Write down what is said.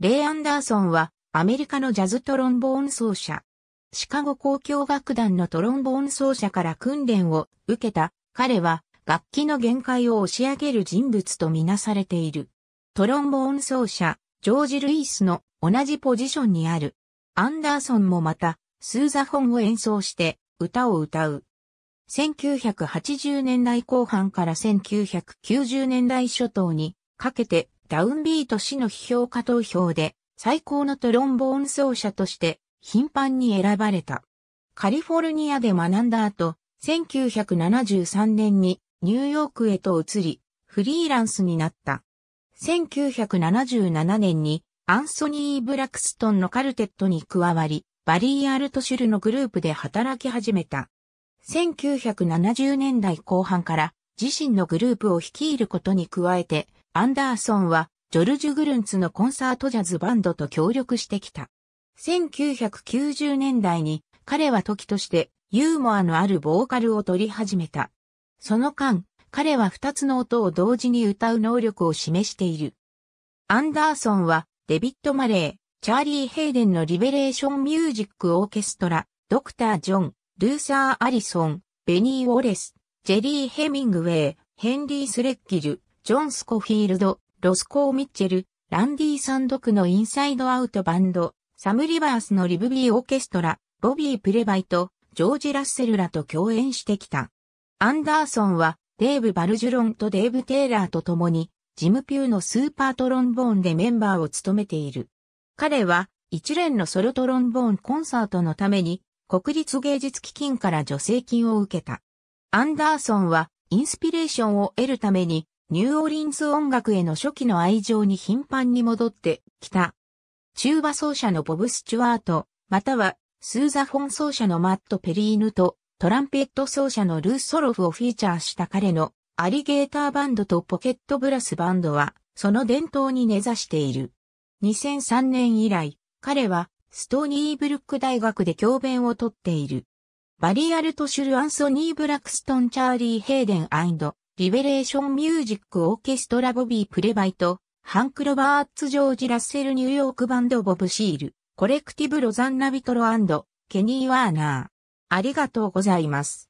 レイ・アンダーソンは、アメリカのジャズトロンボーン奏者。シカゴ交響楽団のトロンボーン奏者から訓練を受けた。彼は、楽器の限界を押し上げる人物とみなされている。トロンボーン奏者、ジョージ・ルイスの同じポジションにある。アンダーソンもまた、スーザフォンを演奏して歌を歌う。1980年代後半から1990年代初頭にかけてダウンビート氏の批評家投票で最高のトロンボーン奏者として頻繁に選ばれた。カリフォルニアで学んだ後、1973年にニューヨークへと移り、フリーランスになった。1977年にアンソニー・ブラクストンのカルテットに加わり、バリー・アルトシュルのグループで働き始めた。1970年代後半から自身のグループを率いることに加えて、アンダーソンはジョルジュ・グルンツのコンサートジャズバンドと協力してきた。1990年代に彼は時としてユーモアのあるボーカルを取り始めた。その間、彼は二つの音を同時に歌う能力を示している。アンダーソンはデビッド・マレー、チャーリー・ヘイデンのリベレーション・ミュージック・オーケストラ、ドクター・ジョン、ルーサー・アリソン、ベニー・ウォレス、ジェリー・ヘミングウェイ、ヘンリー・スレッキル、ジョン・スコフィールド、ロスコー・ミッチェル、ランディ・サンドクのインサイド・アウト・バンド、サム・リバースのリブビー・オーケストラ、ボビー・プレバイト、ジョージ・ラッセルらと共演してきた。アンダーソンは、デーブ・バルジュロンとデーブ・テイラーと共に、ジム・ピューのスーパートロンボーンでメンバーを務めている。彼は、一連のソロトロンボーンコンサートのために、国立芸術基金から助成金を受けた。アンダーソンはインスピレーションを得るためにニューオリンズ音楽への初期の愛情に頻繁に戻ってきた。チューバ奏者のボブ・スチュワート、またはスーザフォン奏者のマット・ペリーヌとトランペット奏者のルー・ソロフをフィーチャーした彼のアリゲーターバンドとポケットブラスバンドはその伝統に根ざしている。2003年以来、彼はストーニーブルック大学で教鞭をとっている。バリアルトシュル・アンソニー・ブラクストン・チャーリー・ヘイデンアド、リベレーション・ミュージック・オーケストラ・ボビー・プレバイト、ハンク・ロバーツ・ジョージ・ラッセル・ニューヨーク・バンド・ボブ・シール、コレクティブ・ロザンナ・ビトロアンド、ケニー・ワーナー。ありがとうございます。